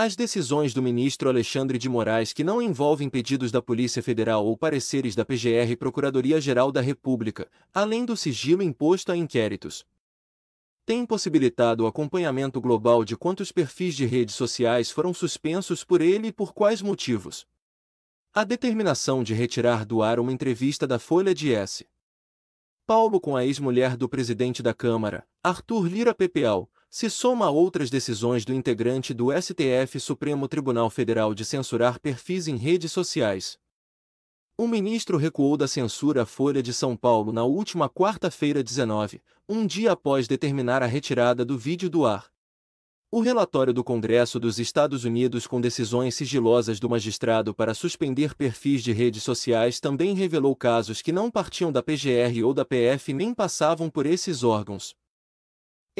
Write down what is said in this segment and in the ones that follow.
As decisões do ministro Alexandre de Moraes que não envolvem pedidos da Polícia Federal ou pareceres da PGR e Procuradoria-Geral da República, além do sigilo imposto a inquéritos, têm possibilitado o acompanhamento global de quantos perfis de redes sociais foram suspensos por ele e por quais motivos. A determinação de retirar do ar uma entrevista da Folha de S. Paulo com a ex-mulher do presidente da Câmara, Arthur Lira Pepeal, se soma a outras decisões do integrante do STF Supremo Tribunal Federal de censurar perfis em redes sociais. O ministro recuou da censura à Folha de São Paulo na última quarta-feira 19, um dia após determinar a retirada do vídeo do ar. O relatório do Congresso dos Estados Unidos com decisões sigilosas do magistrado para suspender perfis de redes sociais também revelou casos que não partiam da PGR ou da PF nem passavam por esses órgãos.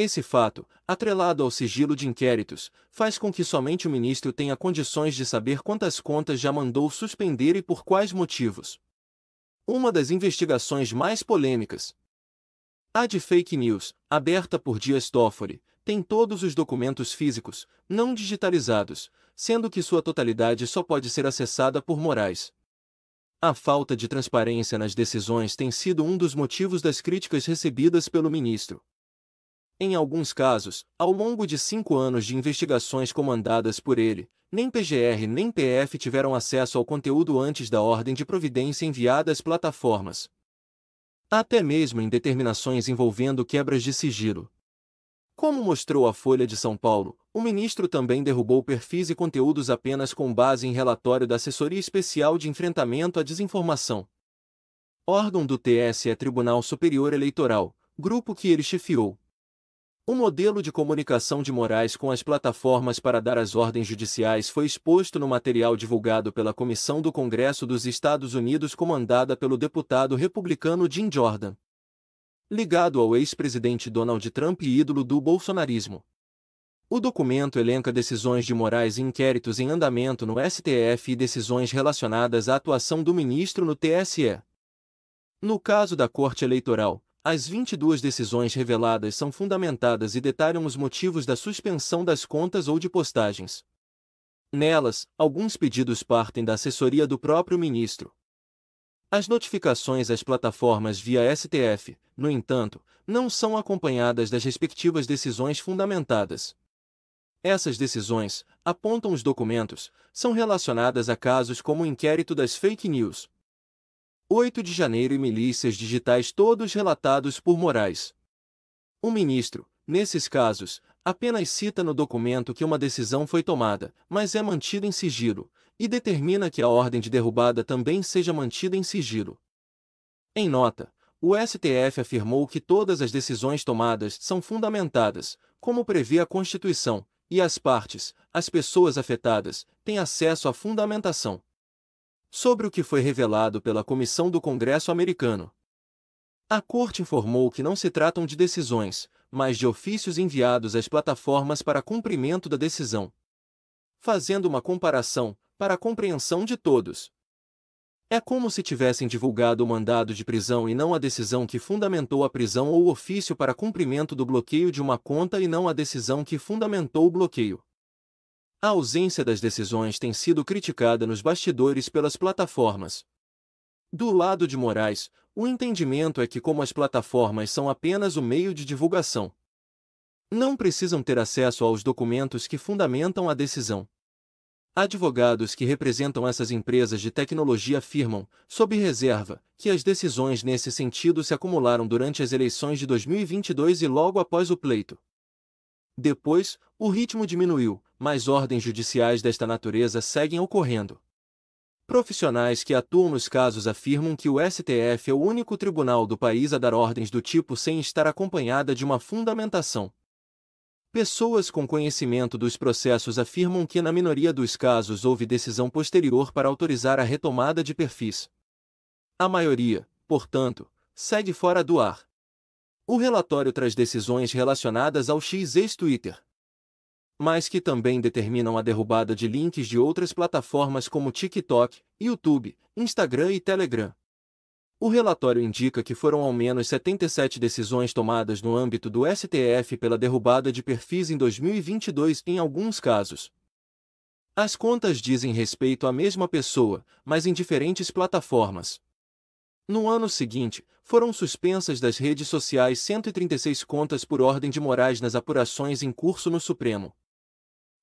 Esse fato, atrelado ao sigilo de inquéritos, faz com que somente o ministro tenha condições de saber quantas contas já mandou suspender e por quais motivos. Uma das investigações mais polêmicas. A de fake news, aberta por Dias Toffoli, tem todos os documentos físicos, não digitalizados, sendo que sua totalidade só pode ser acessada por Moraes. A falta de transparência nas decisões tem sido um dos motivos das críticas recebidas pelo ministro. Em alguns casos, ao longo de cinco anos de investigações comandadas por ele, nem PGR nem PF tiveram acesso ao conteúdo antes da ordem de providência enviada às plataformas. Até mesmo em determinações envolvendo quebras de sigilo. Como mostrou a Folha de São Paulo, o ministro também derrubou perfis e conteúdos apenas com base em relatório da Assessoria Especial de Enfrentamento à Desinformação. Órgão do TSE é Tribunal Superior Eleitoral, grupo que ele chefiou. O modelo de comunicação de Moraes com as plataformas para dar as ordens judiciais foi exposto no material divulgado pela Comissão do Congresso dos Estados Unidos comandada pelo deputado republicano Jim Jordan. Ligado ao ex-presidente Donald Trump e ídolo do bolsonarismo. O documento elenca decisões de Moraes e inquéritos em andamento no STF e decisões relacionadas à atuação do ministro no TSE. No caso da Corte Eleitoral, as 22 decisões reveladas são fundamentadas e detalham os motivos da suspensão das contas ou de postagens. Nelas, alguns pedidos partem da assessoria do próprio ministro. As notificações às plataformas via STF, no entanto, não são acompanhadas das respectivas decisões fundamentadas. Essas decisões, apontam os documentos, são relacionadas a casos como o inquérito das fake news, 8 de janeiro e milícias digitais todos relatados por Moraes. O ministro, nesses casos, apenas cita no documento que uma decisão foi tomada, mas é mantida em sigilo, e determina que a ordem de derrubada também seja mantida em sigilo. Em nota, o STF afirmou que todas as decisões tomadas são fundamentadas, como prevê a Constituição, e as partes, as pessoas afetadas, têm acesso à fundamentação sobre o que foi revelado pela Comissão do Congresso Americano. A Corte informou que não se tratam de decisões, mas de ofícios enviados às plataformas para cumprimento da decisão. Fazendo uma comparação, para a compreensão de todos. É como se tivessem divulgado o mandado de prisão e não a decisão que fundamentou a prisão ou o ofício para cumprimento do bloqueio de uma conta e não a decisão que fundamentou o bloqueio. A ausência das decisões tem sido criticada nos bastidores pelas plataformas. Do lado de Moraes, o entendimento é que, como as plataformas são apenas o meio de divulgação, não precisam ter acesso aos documentos que fundamentam a decisão. Advogados que representam essas empresas de tecnologia afirmam, sob reserva, que as decisões nesse sentido se acumularam durante as eleições de 2022 e logo após o pleito. Depois, o ritmo diminuiu, mas ordens judiciais desta natureza seguem ocorrendo. Profissionais que atuam nos casos afirmam que o STF é o único tribunal do país a dar ordens do tipo sem estar acompanhada de uma fundamentação. Pessoas com conhecimento dos processos afirmam que, na minoria dos casos, houve decisão posterior para autorizar a retomada de perfis. A maioria, portanto, segue fora do ar. O relatório traz decisões relacionadas ao X ex-Twitter mas que também determinam a derrubada de links de outras plataformas como TikTok, YouTube, Instagram e Telegram. O relatório indica que foram ao menos 77 decisões tomadas no âmbito do STF pela derrubada de perfis em 2022 em alguns casos. As contas dizem respeito à mesma pessoa, mas em diferentes plataformas. No ano seguinte, foram suspensas das redes sociais 136 contas por ordem de morais nas apurações em curso no Supremo.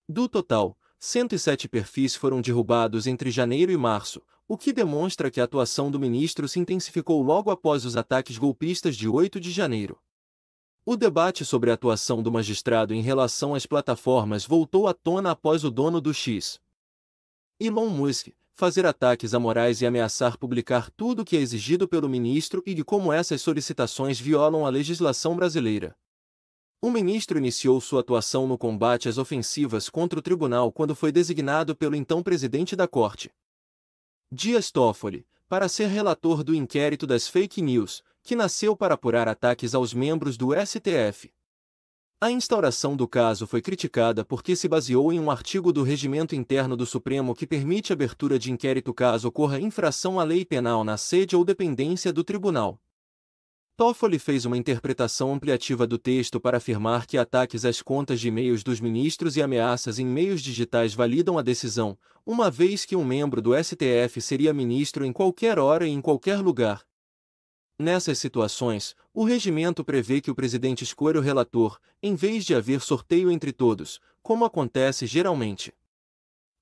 Do total, 107 perfis foram derrubados entre janeiro e março, o que demonstra que a atuação do ministro se intensificou logo após os ataques golpistas de 8 de janeiro. O debate sobre a atuação do magistrado em relação às plataformas voltou à tona após o dono do X. Elon Musk fazer ataques a morais e ameaçar publicar tudo o que é exigido pelo ministro e de como essas solicitações violam a legislação brasileira. O ministro iniciou sua atuação no combate às ofensivas contra o tribunal quando foi designado pelo então presidente da corte. Dias Toffoli, para ser relator do inquérito das fake news, que nasceu para apurar ataques aos membros do STF. A instauração do caso foi criticada porque se baseou em um artigo do regimento interno do Supremo que permite abertura de inquérito caso ocorra infração à lei penal na sede ou dependência do tribunal. Toffoli fez uma interpretação ampliativa do texto para afirmar que ataques às contas de e-mails dos ministros e ameaças em meios digitais validam a decisão, uma vez que um membro do STF seria ministro em qualquer hora e em qualquer lugar. Nessas situações, o regimento prevê que o presidente escolha o relator, em vez de haver sorteio entre todos, como acontece geralmente.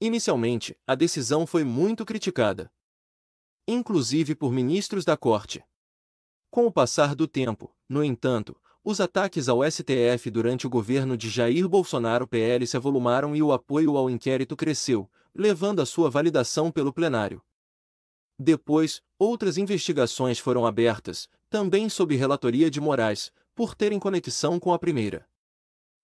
Inicialmente, a decisão foi muito criticada, inclusive por ministros da corte. Com o passar do tempo, no entanto, os ataques ao STF durante o governo de Jair Bolsonaro PL se avolumaram e o apoio ao inquérito cresceu, levando a sua validação pelo plenário. Depois, outras investigações foram abertas, também sob relatoria de Moraes, por terem conexão com a primeira.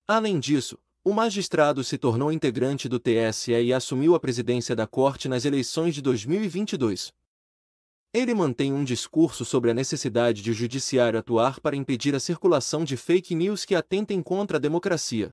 Além disso, o magistrado se tornou integrante do TSE e assumiu a presidência da corte nas eleições de 2022, ele mantém um discurso sobre a necessidade de o judiciário atuar para impedir a circulação de fake news que atentem contra a democracia.